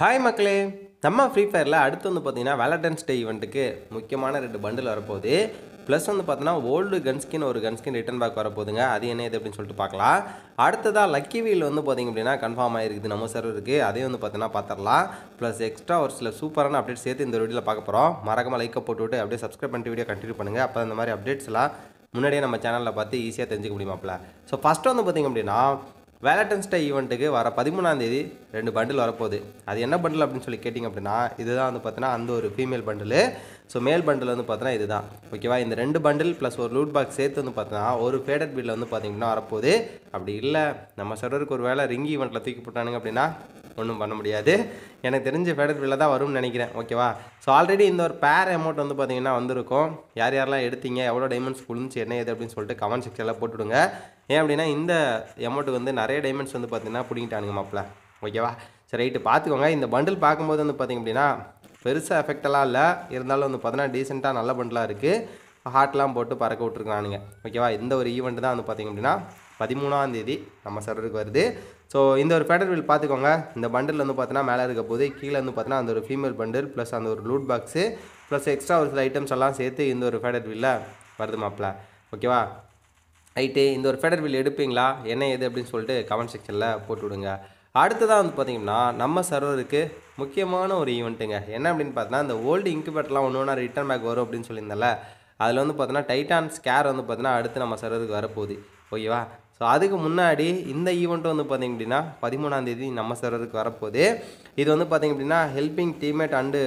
hi மக்களே நம்ம free ஃபயரில் அடுத்து வந்து பார்த்தீங்கன்னா வேலண்டைன்ஸ் டே ஈவெண்ட்டுக்கு முக்கியமான ரெண்டு பண்டில் வரப்போகுது ப்ளஸ் வந்து பார்த்தோன்னா ஓல்டு கன்ஸ்கின் ஒரு கன்ஸ்கின் ரிட்டன் பேக் வரப்போகுதுங்க அது என்ன இது அப்படின்னு சொல்லிட்டு பார்க்கலாம் அடுத்ததாக லக்கி வீல் வந்து பார்த்திங்க அப்படின்னா கன்ஃபார்ம் ஆகிருக்குது நம்ம சர்வருக்கு அதையும் வந்து பார்த்தீங்கன்னா பார்த்துடலாம் ப்ளஸ் எக்ஸ்ட்ரா ஒரு சில சூப்பரான அப்டேட் சேர்த்து இந்த வீடியோவில் பார்க்க போகிறோம் மறக்காமல் லைக்கை போட்டுவிட்டு அப்படியே சப்ஸ்கிரைப் பண்ணிட்டு வீடியோ கண்டினியூ பண்ணுங்கள் அப்போ அந்த மாதிரி அப்டேட்ஸ்லாம் முன்னாடியே நம்ம சேனலில் பார்த்து ஈஸியாக தெரிஞ்சுக்க முடியுமாப்பில் ஸோ ஃபஸ்ட்டு வந்து பார்த்திங்க அப்படின்னா வேலட்டன்ஸ் டே ஈவெண்ட்டுக்கு வர பதிமூணாந்தேதி ரெண்டு பண்டில் வரப்போகுது அது என்ன பண்டில் அப்படின்னு சொல்லி கேட்டிங்க அப்படின்னா இதுதான் வந்து பார்த்தீங்கன்னா அந்த ஒரு female bundle so male bundle வந்து பார்த்தீங்கன்னா இதுதான் ஓகேவா இந்த ரெண்டு பண்டில் ப்ளஸ் ஒரு லூட் பாக்ஸ் சேர்த்து வந்து பார்த்தீங்கன்னா ஒரு ஃபேடட் பில்லில் வந்து பார்த்தீங்கன்னா வரப்போகுது அப்படி இல்லை நம்ம சர்வருக்கு ஒரு வேலை ரிங் ஈவெண்ட்டில் தூக்கி போட்டானுங்க அப்படின்னா ஒன்றும் பண்ண முடியாது எனக்கு தெரிஞ்ச ஃபேடட் பில்லில் தான் வரும்னு நினைக்கிறேன் ஓகேவா ஸோ ஆல்ரெடி இந்த ஒரு பேர் அமௌண்ட் வந்து பார்த்தீங்கன்னா வந்திருக்கும் யார் யாரெல்லாம் எடுத்தீங்க எவ்வளோ டைமண்ட்ஸ் ஃபுல்லுச்சு என்ன எது அப்படின்னு சொல்லிட்டு கமெண்ட் செக்ஷனில் போட்டுவிடுங்க ஏன் அப்படின்னா இந்த எமௌண்ட்டு வந்து நிறைய டைமண்ட்ஸ் வந்து பார்த்தீங்கன்னா பிடிங்கிட்டானுங்க மாப்பிள ஓகேவா சரி ரைட்டு பார்த்துக்கோங்க இந்த பண்டில் பார்க்கும்போது வந்து பார்த்திங்க அப்படின்னா பெருசாக எஃபெக்டெல்லாம் இல்லை இருந்தாலும் வந்து பார்த்தீங்கன்னா டீசெண்டாக நல்ல பண்டிலாக இருக்குது ஹார்ட்லாம் போட்டு பறக்க விட்ருக்கானுங்க ஓகேவா இந்த ஒரு ஈவெண்ட்டு தான் வந்து பார்த்திங்க அப்படின்னா பதிமூணாம் தேதி நம்ம சர்வருக்கு வருது ஸோ இந்த ஒரு பேட்டர் வில் பார்த்துக்கோங்க இந்த பண்டில் வந்து பார்த்தீங்கன்னா மேலே இருக்க போது கீழே வந்து பார்த்தீங்கன்னா அந்த ஒரு ஃபீமேல் பண்டில் ப்ளஸ் அந்த ஒரு லூட் பாக்ஸு ப்ளஸ் எக்ஸ்ட்ரா ஒரு சில ஐட்டம்ஸ் எல்லாம் சேர்த்து இந்த ஒரு ஃபேடர் வில்லில் வருது மாப்பிள்ள ஓகேவா ஐட்டு இந்த ஒரு ஃபெடர் வில் எடுப்பீங்களா என்ன எது அப்படின்னு சொல்லிட்டு கமெண்ட் செக்ஷனில் போட்டு விடுங்க அடுத்ததாக வந்து பார்த்திங்கன்னா நம்ம சர்வருக்கு முக்கியமான ஒரு ஈவெண்ட்டுங்க என்ன அப்படின்னு பார்த்தோன்னா இந்த ஓல்டு இன்குபேட்டர்லாம் ஒன்று ஒன்றா ரிட்டர்ன் பேக் வரும் அப்படின்னு சொல்லியிருந்தால அதில் வந்து பார்த்தோன்னா டைட்டான் ஸ்கேர் வந்து பார்த்தீங்கன்னா அடுத்து நம்ம சர்வருக்கு வரப்போகுது ஓகேவா ஸோ அதுக்கு முன்னாடி இந்த ஈவெண்ட் வந்து பார்த்திங்க அப்படின்னா பதிமூணாந்தேதி நம்ம சர்வருக்கு வரப்போகுது இது வந்து பார்த்திங்க அப்படின்னா ஹெல்பிங் டீம்மேட் அண்டு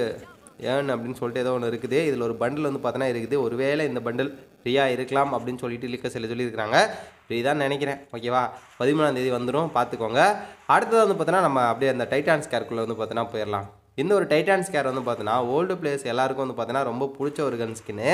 ஏன் அப்படின்னு சொல்லிட்டு ஏதோ ஒன்று இருக்குது இதில் ஒரு பண்டில் வந்து பார்த்தோன்னா இருக்குது ஒருவேளை இந்த பண்டில் ஃப்ரீயாக இருக்கலாம் அப்படின்னு சொல்லிட்டு லிக்க செல்ல சொல்லியிருக்கிறாங்க ஃப்ரீ தான் நினைக்கிறேன் ஓகேவா பதிமூணாந்தேதி வந்துடும் பார்த்துக்கோங்க அடுத்தது வந்து பார்த்தோன்னா நம்ம அப்படியே அந்த டைட்டான்ஸ் கேருக்குள்ளே வந்து பார்த்தோன்னா போயிடலாம் இந்த ஒரு டைட்டான் ஸ்கேர் வந்து பார்த்தீங்கன்னா ஓல்டு பிளேஸ் எல்லாருக்கும் வந்து பார்த்தீங்கன்னா ரொம்ப பிடிச்ச ஒரு கன் ஸ்கின்னு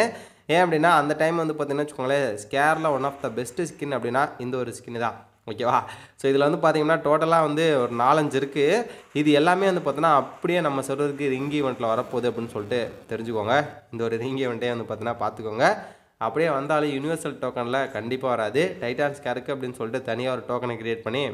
ஏன் அப்படின்னா அந்த டைம் வந்து பார்த்தீங்கன்னா வச்சுக்கோங்களேன் ஸ்கேரில் one of the best skin அப்படின்னா இந்த ஒரு ஸ்கின் தான் ஓகேவா ஸோ இதில் வந்து பார்த்திங்கன்னா டோட்டலாக வந்து ஒரு நாலஞ்சு இருக்குது இது எல்லாமே வந்து பார்த்தோன்னா அப்படியே நம்ம சொல்கிறதுக்கு ரிங் ஈவெண்ட்டில் வரப்போகுது அப்படின்னு சொல்லிட்டு தெரிஞ்சுக்கோங்க இந்த ஒரு ரிங் ஈவெண்ட்டே வந்து பார்த்தோன்னா பார்த்துக்கோங்க அப்படியே வந்தாலும் யூனிவர்சல் டோக்கனில் கண்டிப்பாக வராது டைட்டான்ஸ் கேருக்கு அப்படின்னு சொல்லிட்டு தனியாக ஒரு டோக்கனை க்ரியேட் பண்ணி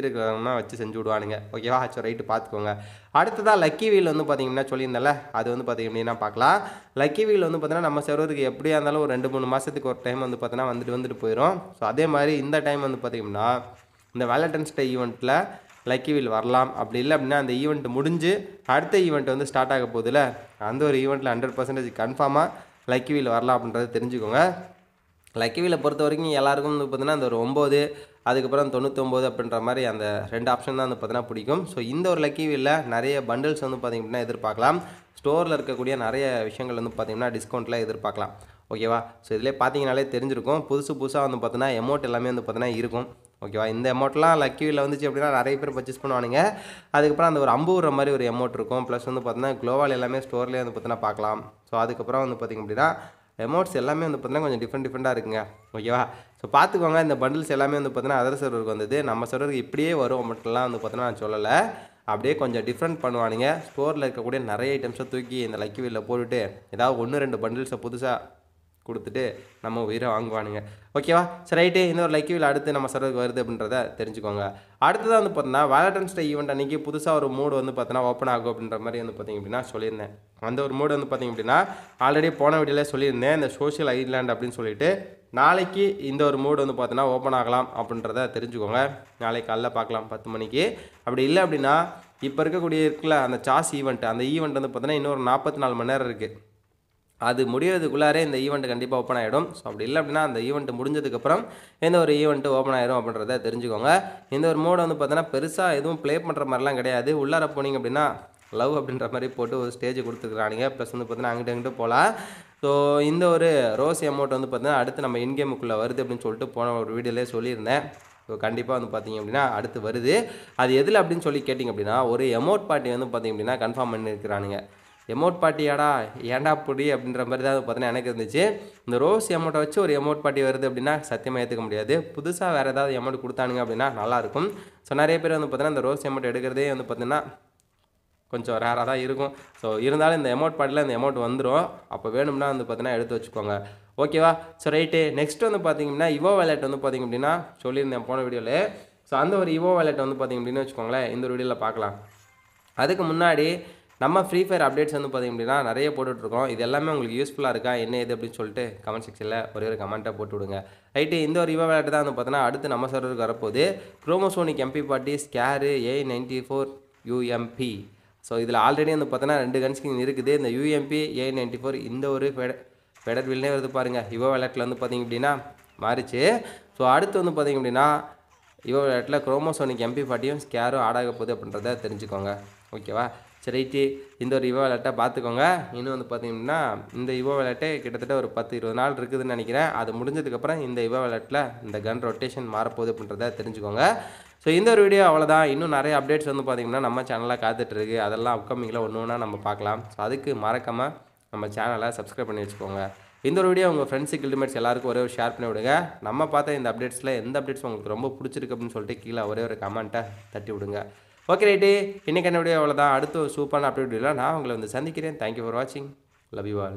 இருக்கிறவங்கன்னா வச்சு செஞ்சு விடுவானுங்க ஓகேவா ஸோ ரைட்டு பார்த்துக்கோங்க அடுத்ததாக லக்கி வீல் வந்து பார்த்தீங்கன்னா சொல்லியிருந்தல அது வந்து பார்த்திங்க அப்படின்னா பார்க்கலாம் லக்கி வீல் வந்து பார்த்தீங்கன்னா நம்ம செவருக்கு எப்படியா இருந்தாலும் ஒரு ரெண்டு மூணு மாதத்துக்கு ஒரு டைம் வந்து பார்த்தீங்கன்னா வந்துட்டு வந்துட்டு போயிடும் ஸோ அதே மாதிரி இந்த டைம் வந்து பார்த்திங்கன்னா இந்த வேலண்டைன்ஸ் டே ஈவெண்ட்டில் லக்கி வீல் வரலாம் அப்படி இல்லை அப்படின்னா அந்த ஈவெண்ட் முடிஞ்சு அடுத்த ஈவெண்ட் வந்து ஸ்டார்ட் ஆக போகுதுல அந்த ஒரு ஈவெண்ட்டில் ஹண்ட்ரட் பர்சன்டேஜ் கன்ஃபார்மாக லக்கி வீல் வரலாம் அப்படின்றத தெரிஞ்சுக்கோங்க லக்கி வீலை பொறுத்த வரைக்கும் எல்லாருக்கும் வந்து பார்த்திங்கன்னா அந்த ஒரு ஒம்பது அதுக்கப்புறம் தொண்ணூத்தொம்பது அப்படின்ற மாதிரி அந்த ரெண்டு ஆப்ஷன் தான் வந்து பார்த்தீங்கன்னா பிடிக்கும் ஸோ இந்த ஒரு லக்கி வீலில் நிறைய பண்டில்ஸ் வந்து பார்த்திங்க எதிர்பார்க்கலாம் ஸ்டோரில் இருக்கக்கூடிய நிறைய விஷயங்கள் வந்து பார்த்திங்கன்னா டிஸ்கவுண்ட்டில் எதிர்பார்க்கலாம் ஓகேவா ஸோ இதிலே பார்த்தீங்கனாலே தெரிஞ்சிருக்கும் புதுசு புதுசாக வந்து பார்த்தீங்கன்னா எமௌண்ட் எல்லாமே வந்து பார்த்தீங்கன்னா இருக்கும் ஓகேவா இந்த அமௌண்ட்லாம் லக்கியில் வந்துச்சு அப்படின்னா நிறைய பேர் பர்ச்சேஸ் பண்ணுவானுங்க அதுக்கப்புறம் அந்த ஒரு அம்பு விடுற மாதிரி ஒரு அமௌண்ட் இருக்கும் ப்ளஸ் வந்து பார்த்தீங்கன்னா க்ளோவால் எல்லாமே ஸ்டோர்லேயே வந்து பார்த்தீங்கன்னா பார்க்கலாம் ஸோ அதுக்கப்புறம் வந்து பார்த்திங்க அப்படின்னா அமௌண்ட்ஸ் எல்லாமே வந்து பார்த்தீங்கன்னா கொஞ்சம் டிஃப்ரெண்ட் டிஃப்ரெண்ட்டாக இருக்குங்க ஓகேவா ஸோ பார்த்துக்கோங்க இந்த பண்டில்ஸ் எல்லாமே வந்து பார்த்தீங்கன்னா அதர் சர்வருக்கு வந்தது நம்ம சர்வருக்கு இப்படியே வரும் மட்டும்லாம் வந்து பார்த்தீங்கன்னா நான் சொல்லலை அப்படியே கொஞ்சம் டிஃப்ரெண்ட் பண்ணுவானுங்க ஸ்டோரில் இருக்கக்கூடிய நிறைய ஐட்டம்ஸை தூக்கி இந்த லக்கி வீலில் போட்டுட்டு ஏதாவது ஒன்று ரெண்டு பண்டில்ஸை புதுசாக கொடுத்துட்டு நம்ம உயிரை வாங்குவானுங்க ஓகேவா சரி ரைட்டு இன்னொரு வீல் அடுத்து நம்ம சர்வருக்கு வருது அப்படின்றத தெரிஞ்சுக்கோங்க அடுத்ததாக வந்து பார்த்தீங்கன்னா வேலண்டன்ஸ் டே ஈவெண்ட் அன்றைக்கி புதுசாக ஒரு மூடு வந்து பார்த்தோன்னா ஓப்பன் ஆகும் அப்படின்ற மாதிரி வந்து பார்த்திங்க அப்படின்னா சொல்லியிருந்தேன் அந்த ஒரு மூடு வந்து பார்த்திங்க அப்படின்னா ஆல்ரெடி போன வீடியோவில் சொல்லியிருந்தேன் இந்த சோஷியல் ஐலாண்ட் அப்படின்னு சொல்லிட்டு நாளைக்கு இந்த ஒரு மூடு வந்து பார்த்தோன்னா ஓப்பன் ஆகலாம் அப்படின்றத தெரிஞ்சுக்கோங்க நாளைக்கு காலைல பார்க்கலாம் பத்து மணிக்கு அப்படி இல்லை அப்படின்னா இப்போ இருக்கக்கூடிய இருக்குல்ல அந்த சாஸ் ஈவெண்ட் அந்த ஈவெண்ட் வந்து பார்த்தோன்னா இன்னொரு நாற்பத்தி நாலு மணி நேரம் இருக்குது அது முடிகிறதுக்குள்ளாரே இந்த ஈவெண்ட் கண்டிப்பாக ஓப்பன் ஆகிடும் ஸோ அப்படி இல்லை அப்படின்னா அந்த ஈவெண்ட்டு முடிஞ்சதுக்கப்புறம் எந்த ஒரு ஈவெண்ட்டு ஓப்பன் ஆயிரும் அப்படின்றத தெரிஞ்சுக்கோங்க இந்த ஒரு மோடு வந்து பார்த்தோன்னா பெருசாக எதுவும் ப்ளே பண்ணுற மாதிரிலாம் கிடையாது உள்ளார போனீங்க அப்படின்னா லவ் அப்படின்ற மாதிரி போட்டு ஒரு ஸ்டேஜ் கொடுத்துருக்குறானுங்க ப்ளஸ் வந்து பார்த்தீங்கன்னா அங்கிட்ட அங்கிட்டு போகலாம் ஸோ இந்த ஒரு ரோஸ் அமௌண்ட் வந்து பார்த்தீங்கன்னா அடுத்து நம்ம இன்கேமுக்குள்ளே வருது அப்படின்னு சொல்லிட்டு போன ஒரு வீடியோலே சொல்லியிருந்தேன் ஸோ கண்டிப்பாக வந்து பார்த்திங்க அப்படின்னா அடுத்து வருது அது எதில் அப்படின்னு சொல்லி கேட்டிங்க அப்படின்னா ஒரு எமௌண்ட் பார்ட்டி வந்து பார்த்திங்க அப்படின்னா கன்ஃபார்ம் பண்ணியிருக்கிறானுங்க எமோட் பாட்டியாடா ஏன்டா புடி அப்படின்ற மாதிரி தான் பார்த்தீங்கன்னா எனக்கு இருந்துச்சு இந்த ரோஸ் எமௌண்ட்டை வச்சு ஒரு எமோட் பாட்டி வருது அப்படின்னா சத்தியமாக ஏற்றுக்க முடியாது புதுசாக வேறு ஏதாவது எமௌண்ட் கொடுத்தானுங்க அப்படின்னா நல்லாயிருக்கும் ஸோ நிறைய பேர் வந்து பார்த்தீங்கன்னா இந்த ரோஸ் எமௌண்ட் எடுக்கிறதே வந்து பார்த்தீங்கன்னா கொஞ்சம் ரேராக தான் இருக்கும் ஸோ இருந்தாலும் இந்த எமௌண்ட் பாட்டியில் இந்த எமௌண்ட் வந்துடும் அப்போ வேணும்னா வந்து பார்த்தீங்கன்னா எடுத்து வச்சுக்கோங்க ஓகேவா ஸோ ரைட்டு நெக்ஸ்ட் வந்து பார்த்தீங்கன்னா இவோ வேலெட் வந்து பார்த்திங்க அப்படின்னா சொல்லியிருந்தேன் போன வீடியோவில் ஸோ அந்த ஒரு இவோ வேலெட் வந்து பார்த்திங்க அப்படின்னு வச்சுக்கோங்களேன் இந்த வீடியோவில் பார்க்கலாம் அதுக்கு முன்னாடி நம்ம ஃப்ரீ ஃபயர் அப்டேட்ஸ் வந்து பார்த்திங்க அப்படின்னா நிறைய போட்டுட்ருக்கோம் இது எல்லாமே உங்களுக்கு யூஸ்ஃபுல்லாக இருக்கா என்ன இது அப்படின்னு சொல்லிட்டு கமெண்ட் செக்ஷனில் ஒரே ஒரு கமெண்ட்டாக போட்டு விடுங்க ரைட்டு இந்த ஒரு ரிவா விளையாட்டு தான் வந்து பார்த்தோன்னா அடுத்து நம்ம சர்வருக்கு வரப்போகுது chromasonic MP party scar A ninety four UMP so இதில் ஆல்ரெடி வந்து பார்த்தோன்னா ரெண்டு கன்ஸ்கின் இருக்குது இந்த யூஎம்பி ஏ நைன்டி ஃபோர் இந்த ஒரு ஃபெட ஃபெடர் வருது பாருங்கள் யுவ விளையாட்டில் வந்து பார்த்திங்க அப்படின்னா மாறிச்சு ஸோ அடுத்து வந்து பார்த்திங்க அப்படின்னா யுவ விளையாட்டில் குரோமோசோனிக் எம்பி பார்ட்டியும் ஸ்கேரும் ஆடாக போகுது அப்படின்றத தெரிஞ்சுக்கோங்க ஓகேவா சரி இந்த ஒரு யுவ விளையாட்டை பார்த்துக்கோங்க இன்னும் வந்து பார்த்திங்கன்னா இந்த யுவ விளையாட்டே கிட்டத்தட்ட ஒரு பத்து இருபது நாள் இருக்குதுன்னு நினைக்கிறேன் அது முடிஞ்சதுக்கப்புறம் இந்த யுவ விளையாட்டில் இந்த கன் ரொட்டேஷன் மாறப்போகுது அப்படின்றத தெரிஞ்சுக்கோங்க ஸோ இந்த ஒரு வீடியோ அவ்வளோதான் இன்னும் நிறைய அப்டேட்ஸ் வந்து பார்த்திங்கன்னா நம்ம சேனலில் காத்துட்ருக்கு அதெல்லாம் அப்கமிங்கில் ஒன்று ஒன்றா நம்ம பார்க்கலாம் ஸோ அதுக்கு மறக்காமல் நம்ம சேனலை சப்ஸ்கிரைப் பண்ணி வச்சுக்கோங்க இந்த ஒரு வீடியோ உங்கள் ஃப்ரெண்ட்ஸுக்கு இல்டிமேட்ஸ் எல்லாருக்கும் ஒரே ஒரு ஷேர் பண்ணி விடுங்க நம்ம பார்த்த இந்த அப்டேட்ஸில் எந்த அப்டேட்ஸ் உங்களுக்கு ரொம்ப பிடிச்சிருக்கு அப்படின்னு சொல்லிட்டு கீழே ஒரே ஒரு கமெண்ட்டை தட்டி விடுங்க ஓகே ரைட்டு இன்றைக்கான வீடியோ அவ்வளோதான் அடுத்து சூப்பரான அப்டேட் நான் உங்களை வந்து சந்திக்கிறேன் தேங்க்யூ ஃபார் வாட்சிங் லவ் யூ ஆல்